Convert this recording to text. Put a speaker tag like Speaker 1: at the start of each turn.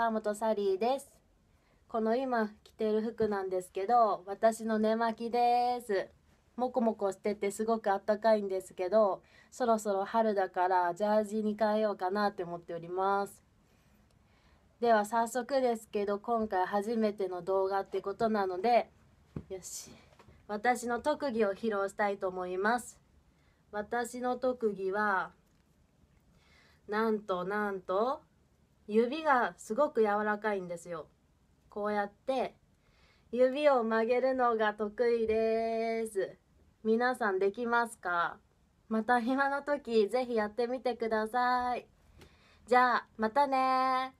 Speaker 1: 川本サリーですこの今着てる服なんですけど私の寝巻きですもこもこしててすごくあったかいんですけどそろそろ春だからジャージに変えようかなって思っておりますでは早速ですけど今回初めての動画ってことなのでよし私の特技を披露したいと思います私の特技はなんとなんと指がすごく柔らかいんですよこうやって指を曲げるのが得意です皆さんできますかまた暇な時ぜひやってみてくださいじゃあまたね